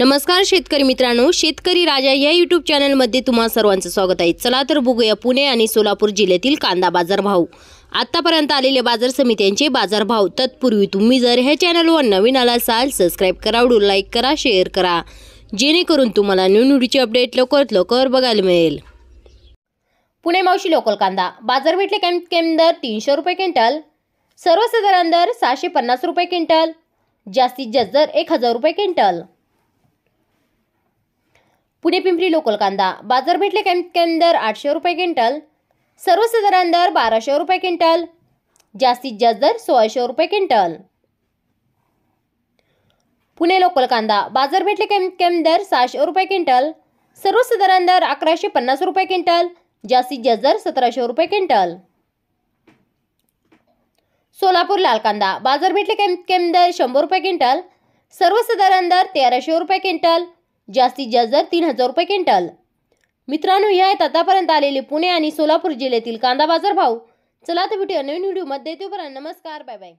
नमस्कार शेतकरी मित्रांनो शेतकरी राजा या युट्यूब चॅनलमध्ये तुम्हा सर्वांचं स्वागत आहे चला तर बघूया पुणे आणि सोलापूर जिल्ह्यातील कांदा बाजार भाव आतापर्यंत आलेले बाजार समित्यांचे बाजारभाव तत्पूर्वी तुम्ही जर ह्या चॅनलवर नवीन आला असाल सबस्क्राईब करा व्हिडिओ लाईक करा शेअर करा जेणेकरून तुम्हाला न्यू न्यूडीचे अपडेट लवकरात लवकर बघायला मिळेल पुणे मावशी लोकल कांदा बाजार भेटले कॅम केम दर तीनशे रुपये क्विंटल सर्वसाधारण दर सहाशे पन्नास रुपये क्विंटल जास्तीत जास्त दर एक हजार रुपये क्विंटल पुणे पिंपरी लोकल कांदा बाजार बाजारपेठले दर आठशे रुपये क्विंटल सर्वसाधारण दर बाराशे रुपये क्विंटल जास्तीत जास्त दर सोळाशे रुपये क्विंटल पुणे लोकल कांदा भेटले कॅम दर सहाशे रुपये क्विंटल सर्वसाधारण दर अकराशे पन्नास रुपये क्विंटल जास्तीत जास्त दर सतराशे रुपये क्विंटल सोलापूर लाल कांदा भेटले कॅम दर शंभर रुपये क्विंटल सर्वसाधारण दर तेराशे रुपये क्विंटल जास्तीत जास्त तीन हजार रुपये क्विंटल मित्रांनो हे आहेत आतापर्यंत आलेले पुणे आणि सोलापूर जिल्ह्यातील कांदा बाजार भाव चला तर भेटूया नवीन व्हिडिओमध्ये तोपर्यंत नमस्कार बाय बाय